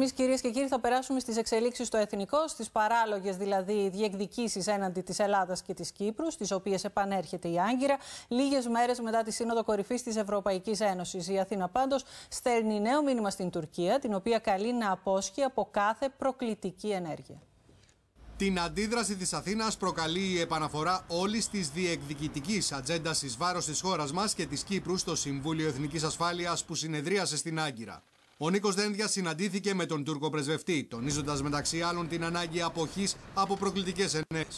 Εμείς, κυρίες και κύριοι, θα περάσουμε στις εξελίξεις στο εθνικό, στις παράλογες δηλαδή διεκδικήσεις έναντι της Ελλάδας και της Κύπρου, στις οποίες επανέρχεται η Άγκυρα, λίγες μέρες μετά τη Σύνοδο Κορυφής της Ευρωπαϊκής Ένωσης. Η Αθήνα, πάντως, στέλνει νέο μήνυμα στην Τουρκία, την οποία καλεί να απόσχει από κάθε προκλητική ενέργεια. Την αντίδραση της Αθήνας προκαλεί η επαναφορά όλης της διεκδικητικής ατζέντας εις βάρος της χώρας μας και της Κύπρου στο Συμβούλιο Εθνικής Ασφάλειας που συνεδρίασε στην Άγκυρα. Ο Νίκος Δένδια συναντήθηκε με τον Τούρκο πρεσβευτή, τονίζοντας μεταξύ άλλων την ανάγκη αποχής από προκλητικές ενέργειες.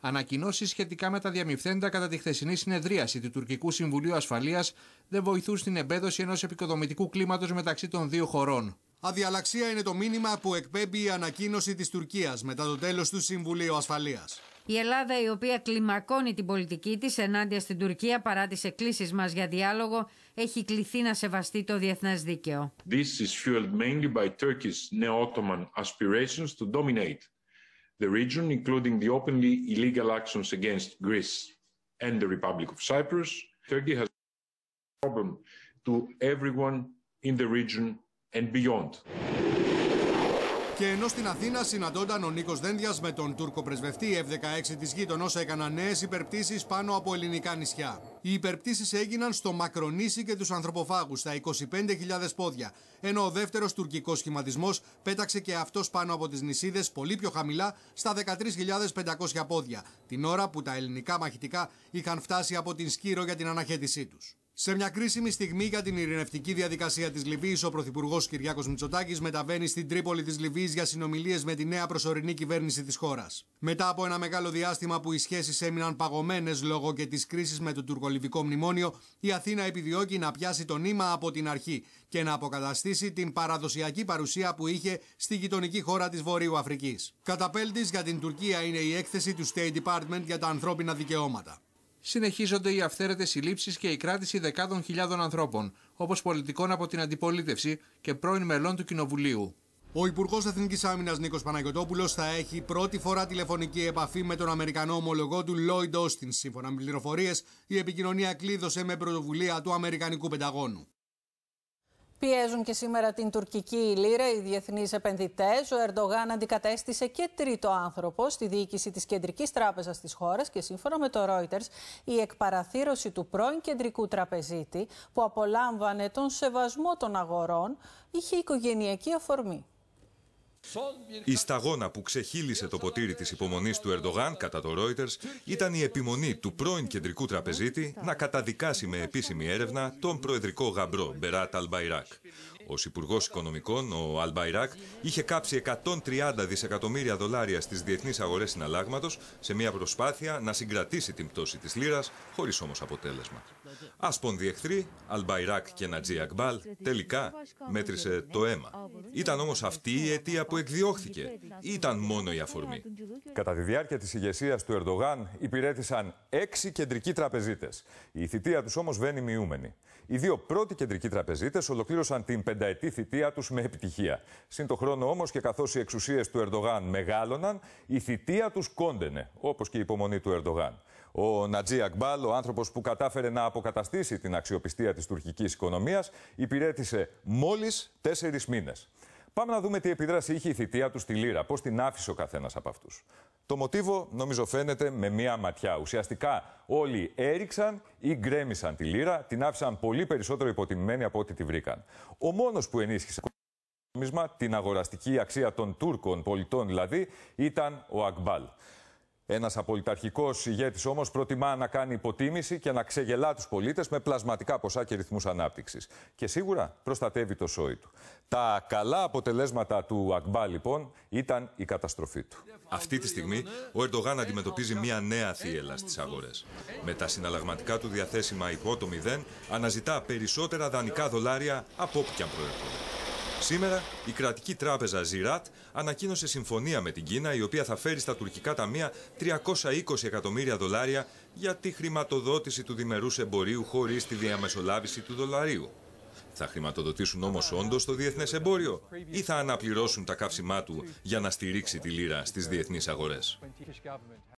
Ανακοινώσεις σχετικά με τα διαμυφθέντα κατά τη χθεσινή συνεδρίαση του Τουρκικού Συμβουλίου Ασφαλείας δεν βοηθούν στην εμπέδωση ενός επικοδομητικού κλίματος μεταξύ των δύο χωρών. Αδιαλαξία είναι το μήνυμα που εκπέμπει η ανακοίνωση της Τουρκίας μετά το τέλος του Συμβουλίου Ασφαλείας. Η Ελλάδα, η οποία κλιμακώνει την πολιτική της ενάντια στην Τουρκία παρά τις εκκλήσεις μας για διάλογο, έχει κληθεί να σεβαστεί το διεθνές δίκαιο. This is fueled mainly by Turkey's neo-Ottoman aspirations to dominate the region, including the openly illegal actions against Greece and the Republic of Cyprus. Turkey has a problem to everyone in the region and beyond. Και ενώ στην Αθήνα συναντώνταν ο Νίκος Δένδιας με τον Τούρκο πρεσβευτή F-16 της γείτονος, έκαναν νέες υπερπτήσεις πάνω από ελληνικά νησιά. Οι υπερπτήσεις έγιναν στο Μακρονήσι και τους Ανθρωποφάγους, στα 25.000 πόδια. Ενώ ο δεύτερος τουρκικός σχηματισμός πέταξε και αυτός πάνω από τις νησίδες πολύ πιο χαμηλά, στα 13.500 πόδια, την ώρα που τα ελληνικά μαχητικά είχαν φτάσει από την Σκύρο για την αναχέτησή τους. Σε μια κρίσιμη στιγμή για την ειρηνευτική διαδικασία της Λιβύης, ο Πρωθυπουργός Κυριάκος Μητσοτάκης μεταβαίνει στην Τρίπολη της Λιβύης για συνομιλίες με τη νέα προσωρινή κυβέρνηση της χώρας. Μετά από ένα μεγάλο διάστημα που οι σχέσεις έμειναν παγωμένες λόγω και της κρίσης με το τουρκολιβικό μνημόνιο, η Αθήνα επιδιώκει να πιάσει το νήμα από την αρχή και να αποκαταστήσει την παραδοσιακή παρουσία που είχε στη γειτονική χώρα της Βορείου Αφρικής. Καταπέλτης για την Τουρκία είναι η έκθεση του State Department για τα ανθρώπινα δικαιώματα. Συνεχίζονται οι αυθαίρετες συλλήψεις και η κράτηση δεκάδων χιλιάδων ανθρώπων, όπως πολιτικών από την αντιπολίτευση και πρώην μελών του Κοινοβουλίου. Ο Υπουργός Εθνικής Άμυνας Νίκος Παναγιοτόπουλος θα έχει πρώτη φορά τηλεφωνική επαφή με τον Αμερικανό ομολογό του Λόιντ Όστιν. Σύμφωνα με πληροφορίες, η επικοινωνία κλείδωσε με πρωτοβουλία του Αμερικανικού Πενταγώνου. Πιέζουν και σήμερα την τουρκική λίρα οι διεθνείς επενδυτές. Ο Ερντογάν αντικατέστησε και τρίτο άνθρωπο στη διοίκηση της Κεντρικής Τράπεζας της χώρας και σύμφωνα με το Reuters, η εκπαραθύρωση του πρώην κεντρικού τραπεζίτη, που απολάμβανε τον σεβασμό των αγορών, είχε οικογενειακή αφορμή. Η σταγόνα που ξεχύλισε το ποτήρι της υπομονής του Ερντογάν κατά το Reuters ήταν η επιμονή του πρώην κεντρικού τραπεζίτη να καταδικάσει με επίσημη έρευνα τον προεδρικό γαμπρό Μπεράτ Αλμπαϊράκ. Ως Υπουργός Οικονομικών, ο Αλμπαϊράκ είχε κάψει 130 δισεκατομμύρια δολάρια στις διεθνείς αγορές συναλλάγματος σε μια προσπάθεια να συγκρατήσει την πτώση της λίρας, χωρίς όμως αποτέλεσμα. Άσπον εχθροί, Αλμπαϊράκ και Νατζή Ακμπάλ, τελικά μέτρησε το αίμα. Ήταν όμως αυτή η αιτία που εκδιώχθηκε, ή ήταν μόνο η αφορμή. Κατά τη διάρκεια της ηγεσίας του Ερντογάν υπηρέτησαν έξι κεντρικοί τραπεζίτες. Η θητεία τους όμως βαίνει μειούμενη. Οι δύο πρώτοι κεντρικοί τραπεζίτες ολοκλήρωσαν την πενταετή θητεία τους με επιτυχία. Συν το χρόνο όμως και καθώς οι εξουσίες του Ερντογάν μεγάλωναν, η θητεία τους κόντενε, όπως και η υπομονή του Ερντογάν. Ο Νατζι Ακμπάλ, ο άνθρωπος που κατάφερε να αποκαταστήσει την αξιοπιστία της τουρκικής οικονομίας, υπηρέτησε μόλις τέσσερις μήνες. Πάμε να δούμε τι επίδραση είχε η θητεία του στη Λύρα, πώς την άφησε ο καθένας από αυτούς. Το μοτίβο νομίζω φαίνεται με μία ματιά. Ουσιαστικά όλοι έριξαν ή γκρέμισαν τη Λύρα, την άφησαν πολύ περισσότερο υποτιμημένη από ό,τι τη βρήκαν. Ο μόνος που ενίσχυσε την αγοραστική αξία των Τούρκων πολιτών δηλαδή, ήταν ο Ακμπάλ. Ένας απολυταρχικός ηγέτης όμως προτιμά να κάνει υποτίμηση και να ξεγελά τους πολίτες με πλασματικά ποσά και ρυθμούς ανάπτυξης. Και σίγουρα προστατεύει το σόι του. Τα καλά αποτελέσματα του Ακμπά λοιπόν ήταν η καταστροφή του. Αυτή τη στιγμή ο Ερντογάν αντιμετωπίζει μια νέα θύελα στις αγορές. Με τα συναλλαγματικά του διαθέσιμα υπό το μηδέν, αναζητά περισσότερα δανεικά δολάρια από όπου και αν προέρχονται. Σήμερα, η κρατική τράπεζα Ζιράτ ανακοίνωσε συμφωνία με την Κίνα, η οποία θα φέρει στα τουρκικά ταμεία 320 εκατομμύρια δολάρια για τη χρηματοδότηση του διμερούς εμπορίου χωρίς τη διαμεσολάβηση του δολαρίου. Θα χρηματοδοτήσουν όμως όντως το διεθνές εμπόριο ή θα αναπληρώσουν τα καύσιμά του για να στηρίξει τη λίρα στις διεθνείς αγορές.